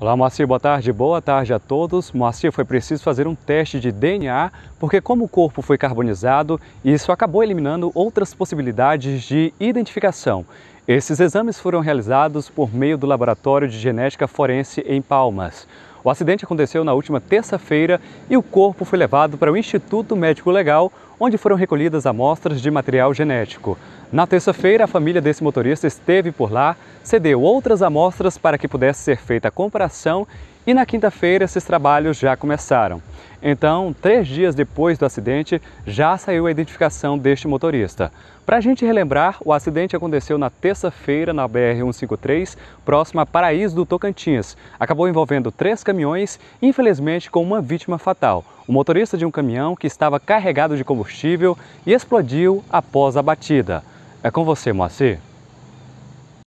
Olá, Moacir, boa tarde. Boa tarde a todos. Moacir, foi preciso fazer um teste de DNA, porque como o corpo foi carbonizado, isso acabou eliminando outras possibilidades de identificação. Esses exames foram realizados por meio do Laboratório de Genética Forense em Palmas. O acidente aconteceu na última terça-feira e o corpo foi levado para o Instituto Médico Legal, onde foram recolhidas amostras de material genético. Na terça-feira, a família desse motorista esteve por lá, cedeu outras amostras para que pudesse ser feita a comparação e na quinta-feira esses trabalhos já começaram. Então, três dias depois do acidente, já saiu a identificação deste motorista. Para a gente relembrar, o acidente aconteceu na terça-feira na BR-153, próxima a Paraíso do Tocantins. Acabou envolvendo três caminhões, infelizmente com uma vítima fatal. O motorista de um caminhão que estava carregado de combustível e explodiu após a batida. É com você, Moacir.